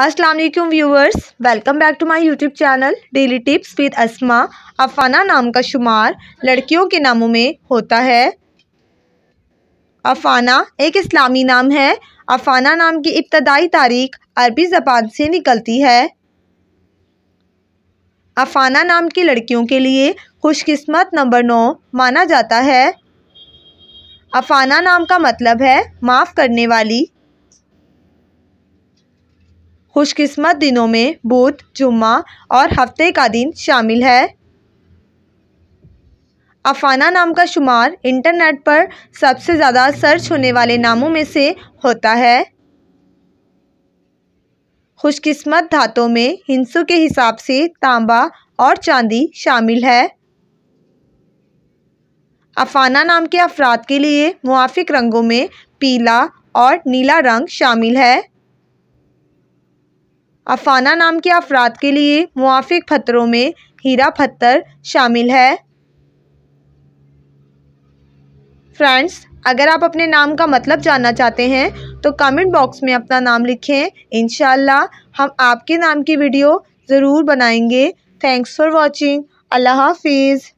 अस्सलाम वालेकुम viewers welcome back to my YouTube channel daily tips with Asma Afana नाम का शुमार लड़कियों के नामों में होता है अफाना एक इस्लामी नाम है अफाना नाम की इब्तदाई तारीख अरबी ज़बान से निकलती है अफाना नाम की लड़कियों के लिए खुशकिस्मत नंबर नौ माना जाता है अफाना नाम का मतलब है माफ़ करने वाली खुशकिस्मत दिनों में बुध जुम्मा और हफ्ते का दिन शामिल है अफाना नाम का शुमार इंटरनेट पर सबसे ज़्यादा सर्च होने वाले नामों में से होता है खुशकिस्मत धातों में हिंसों के हिसाब से तांबा और चांदी शामिल है अफाना नाम के अफराद के लिए मुआफिक रंगों में पीला और नीला रंग शामिल है अफाना नाम के अफराद के लिए मुआफ़ पत्थरों में हीरा पत्थर शामिल है फ्रेंड्स अगर आप अपने नाम का मतलब जानना चाहते हैं तो कमेंट बॉक्स में अपना नाम लिखें इन हम आपके नाम की वीडियो ज़रूर बनाएंगे थैंक्स फॉर वॉचिंग अल्लाह हाफिज़